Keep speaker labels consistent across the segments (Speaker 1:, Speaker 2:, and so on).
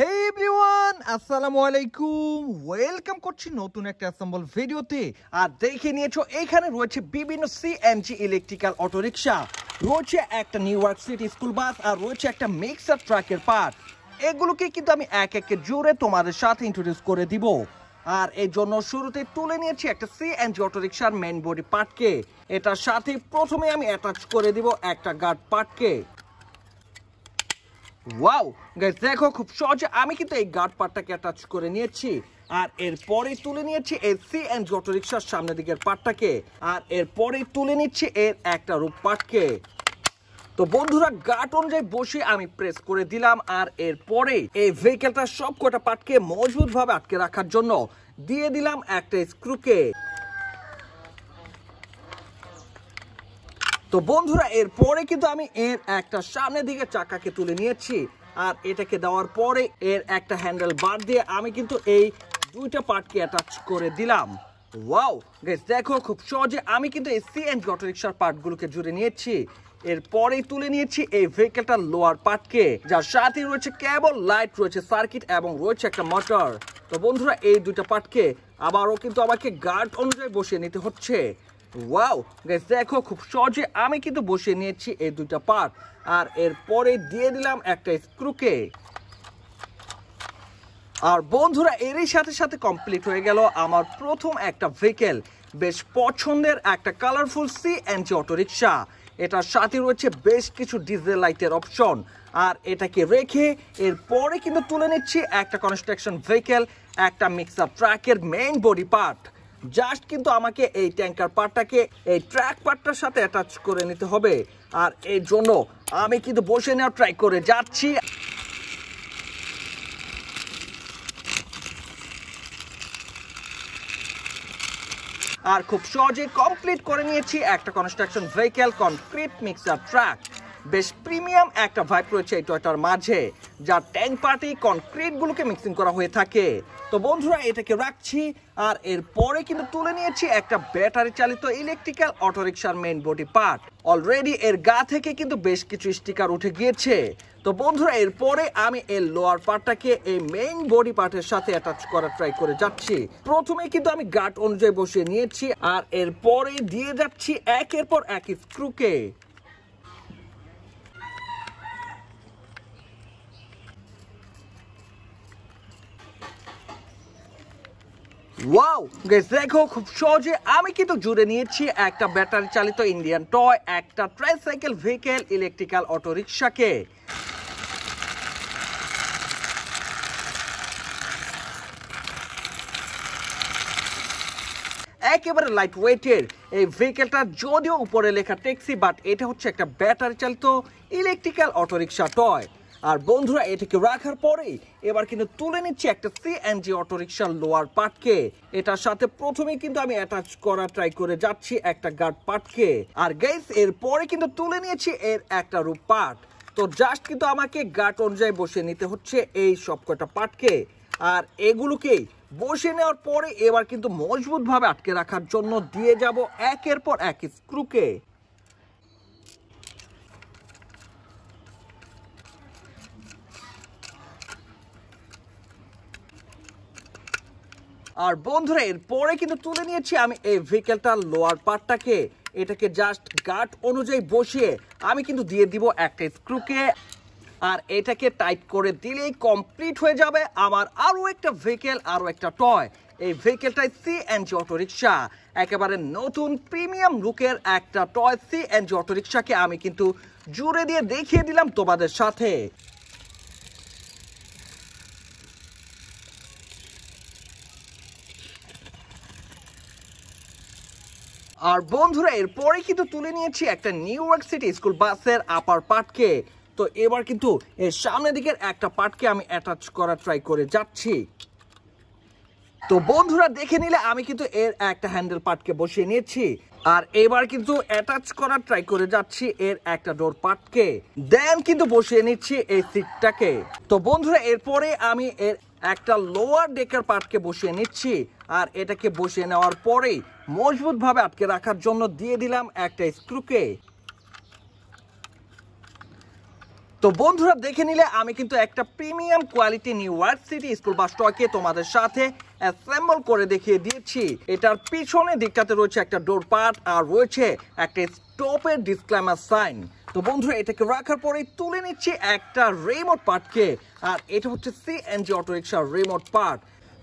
Speaker 1: হে everyone আসসালামু আলাইকুম welcome করছি নতুন একটা অ্যাসেম্বল ভিডিওতে আর দেখে নিয়েছো এখানে রয়েছে বিভিন্ন সিএনজি ইলেকট্রিক্যাল অটোরিকশা রয়েছে একটা New York City school bus আর রয়েছে একটা মিক্সার ট্রাকের পার্ট এগুলোকে কিন্তু আমি এক একে জুড়ে তোমাদের সাথে ইন্ট্রোডিউস করে দিব আর এর জন্য শুরুতে তুলে নিয়েছি একটা সিএনজি অটোরিকশার মেন বডি পার্টকে এটার সাথে প্রথমে আমি অ্যাটাচ করে দিব একটা গার্ড পার্টকে ওয়াও গাইজ দেখো খুব সহজে আমি কিন্তু এই গার্ড পার্টটাকে অ্যাটাচ করে নিয়েছি আর এরপরে তুলে নিয়েছি এর সি এন্ড অটোরিকশার সামনের দিকের পার্টটাকে আর এরপরে তুলে নিচ্ছি এর একটা রূপ পার্টকে তো বন্ধুরা গার্ড অনুযায়ী বসে আমি প্রেস করে দিলাম আর এরপরে এই ভেহিকেলটার সব কটা পার্টকে মজবুতভাবে আটকে রাখার জন্য দিয়ে দিলাম একটা স্ক্রুকে তো বন্ধুরা এর পরে কিন্তু আমি এর একটা সামনের দিকে চাকাকে তুলে নিয়েছি আর এটাকে দেওয়ার পরে এর একটা হ্যান্ডেল বার দিয়ে আমি কিন্তু এই দুইটা পার্টকে অ্যাটাচ করে দিলাম ওয়াও গেস দেখো খুব সহজে আমি কিন্তু এই সিএনজি অটোরিক্সার পার্টগুলোকে জুড়ে নিয়েছি এরপরেই তুলে নিয়েছি এই ভেহিকেলটার লোয়ার পার্টকে যার সাথে রয়েছে কেবল লাইট রয়েছে সার্কিট এবং রয়েছে একটা মোটর তো বন্ধুরা এই দুইটা পার্টকে আবারও কিন্তু আমাকে গার্ড অনুযায়ী বসিয়ে নিতে হচ্ছে ওয়াও দেখো খুব সহজে আমি কিন্তু বসিয়ে নিয়েছি এই দুইটা পার্ট আর এরপরে দিয়ে দিলাম একটা স্ক্রুকে আর বন্ধুরা এরই সাথে সাথে কমপ্লিট হয়ে গেল আমার প্রথম একটা ভেহিকেল বেশ পছন্দের একটা কালারফুল সি অটো অটোরিকশা এটার সাথে রয়েছে বেশ কিছু ডিজেল লাইটের অপশন আর এটাকে রেখে এরপরে কিন্তু তুলে নিচ্ছি একটা কনস্ট্রাকশন ভেহিকেল একটা মিক্সার ট্র্যাকের মেইন বডি পার্ট জাস্ট কিন্তু আমাকে এই ট্যাঙ্কার পার্টটাকে এই ট্র্যাক পার্টটার সাথে অ্যাটাচ করে নিতে হবে আর এর জন্য আমি কিন্তু বসে নেওয়া ট্রাই করে যাচ্ছি আর খুব সহজে কমপ্লিট করে নিয়েছি একটা construction vehicle concrete mixer truck বেশ প্রিমিয়াম একটা ভাইব রয়েছে এই টয়টার মাঝে যার ট্যাঙ্ক পার্টি কনক্রিটগুলোকে মিক্সিং করা হয়ে থাকে তো বন্ধুরা এটাকে রাখছি আর এর পরে কিন্তু তুলে নিয়েছি একটা ব্যাটারি চালিত ইলেকট্রিক্যাল অটোরিকশার মেইন বডি পার্ট অলরেডি এর গা থেকে কিন্তু বেশ কিছু স্টিকার উঠে গিয়েছে তো বন্ধুরা এরপরে আমি এর লোয়ার পার্টটাকে এই মেইন বডি পার্টের সাথে অ্যাটাচ করার ট্রাই করে যাচ্ছি প্রথমে কিন্তু আমি গার্ড অনুযায়ী বসিয়ে নিয়েছি আর এরপরে দিয়ে যাচ্ছি একের পর এক স্ক্রুকে ওয়াও গেস দেখো খুব সহজে আমি কিন্তু জুড়ে নিয়েছি একটা ব্যাটারি চালিত ইন্ডিয়ান টয় একটা ট্রাইসাইকেল ভেহিকেল ইলেকট্রিক্যাল অটোরিকশাকে একেবারে লাইট ওয়েটের এই ভেহিকেলটা যদিও উপরে লেখা ট্যাক্সি বাট এটা হচ্ছে একটা ব্যাটারি চালিত ইলেকট্রিক্যাল অটোরিকশা টয় আর বন্ধুরা এটাকে রাখার পরেই এবার কিন্তু তুলে নিচ্ছি একটা সিএনজি অটোরিকশার লোয়ার পার্টকে এটার সাথে প্রথমেই কিন্তু আমি অ্যাটাচ করা ট্রাই করে যাচ্ছি একটা গার্ড পার্টকে আর গেস এর পরে কিন্তু তুলে নিয়েছি এর একটা রূপ পার্ট তো জাস্ট কিন্তু আমাকে গার্ড অনুযায়ী বসে নিতে হচ্ছে এই সব কটা পার্টকে আর এগুলোকেই বসে নেওয়ার পরে এবার কিন্তু মজবুতভাবে আটকে রাখার জন্য দিয়ে যাব একের পর এক স্ক্রুকে আর বন্ধুরা এরপরে কিন্তু তুলে নিয়েছি আমি এই ভেহিকেলটার লোয়ার পার্টটাকে এটাকে জাস্ট গার্ড অনুযায়ী বসিয়ে আমি কিন্তু দিয়ে দিব একটা স্ক্রুকে আর এটাকে টাইট করে দিলেই কমপ্লিট হয়ে যাবে আমার আরও একটা ভেহিকেল আরও একটা টয় এই ভেহিকেলটাই সিএনজি অটোরিকশা একেবারে নতুন প্রিমিয়াম লুকের একটা টয় সি অটো অটোরিকশাকে আমি কিন্তু জুড়ে দিয়ে দেখিয়ে দিলাম তোমাদের সাথে আর বন্ধুরা এরপরে কিন্তু তুলে নিয়েছি একটা নিউ ইয়র্ক সিটি স্কুল বাসের আপার পার্টকে তো এবার কিন্তু এর সামনের দিকের একটা পার্টকে আমি অ্যাটাচ করার ট্রাই করে যাচ্ছি তো বন্ধুরা দেখে নিলে আমি কিন্তু এর একটা হ্যান্ডেল পার্টকে বসিয়ে নিয়েছি আর এবার কিন্তু অ্যাটাচ করার ট্রাই করে যাচ্ছি এর একটা ডোর পার্টকে দেন কিন্তু বসিয়ে নিচ্ছি এই সিটটাকে তো বন্ধুরা এরপরে আমি এর একটা লোয়ার ডেকার পার্টকে বসিয়ে নিচ্ছি আর এটাকে বসিয়ে নেওয়ার পরেই মজবুতভাবে আটকে রাখার জন্য দিয়ে দিলাম একটা স্ক্রুকে তো বন্ধুরা দেখে নিলে আমি কিন্তু একটা premium quality New City school bus টয়কে তোমাদের সাথে অ্যাসেম্বল করে দেখিয়ে দিয়েছি এটার পিছনে দিকটাতে রয়েছে একটা ডোর পার্ট আর রয়েছে একটা স্টপের ডিসক্লাইমার সাইন তো বন্ধুরা এটাকে রাখার পরেই তুলে নিচ্ছি একটা রেমোট পার্টকে আর এটা হচ্ছে সিএনজি অটোরিক্সার রেমোট পার্ট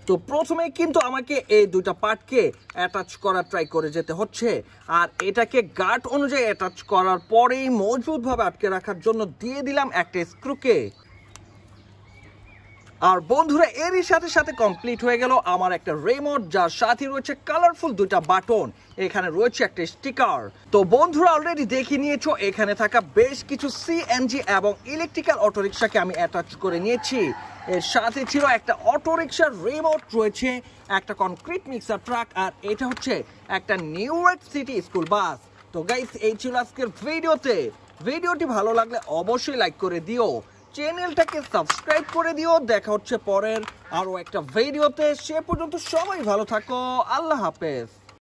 Speaker 1: তো প্রথমে কিন্তু আমাকে এই দুইটা পার্টকে অ্যাটাচ করার ট্রাই করে যেতে হচ্ছে আর এটাকে গার্ড অনুযায়ী অ্যাটাচ করার পরেই মজবুতভাবে আটকে রাখার জন্য দিয়ে দিলাম একটা স্ক্রুকে আর বন্ধুরা এরই সাথে সাথে কমপ্লিট হয়ে গেল আমার একটা রেমোট যার সাথে রয়েছে কালারফুল দুটা বাটন এখানে রয়েছে একটা স্টিকার তো বন্ধুরা অলরেডি দেখে নিয়েছো এখানে থাকা বেশ কিছু সিএনজি এবং ইলেকট্রিক্যাল অটোরিকশাকে আমি অ্যাটাচ করে নিয়েছি এর সাথে ছিল একটা অটোরিকশার রিমোট রয়েছে একটা কনক্রিট মিক্সার ট্রাক আর এটা হচ্ছে একটা New York City school bus তো গাইস এই ছিল আজকের ভিডিওতে ভিডিওটি ভালো লাগলে অবশ্যই লাইক করে দিও চ্যানেলটাকে সাবস্ক্রাইব করে দিও দেখা হচ্ছে পরের আরও একটা ভিডিওতে সে পর্যন্ত সবাই ভালো থাকো আল্লাহ হাফেজ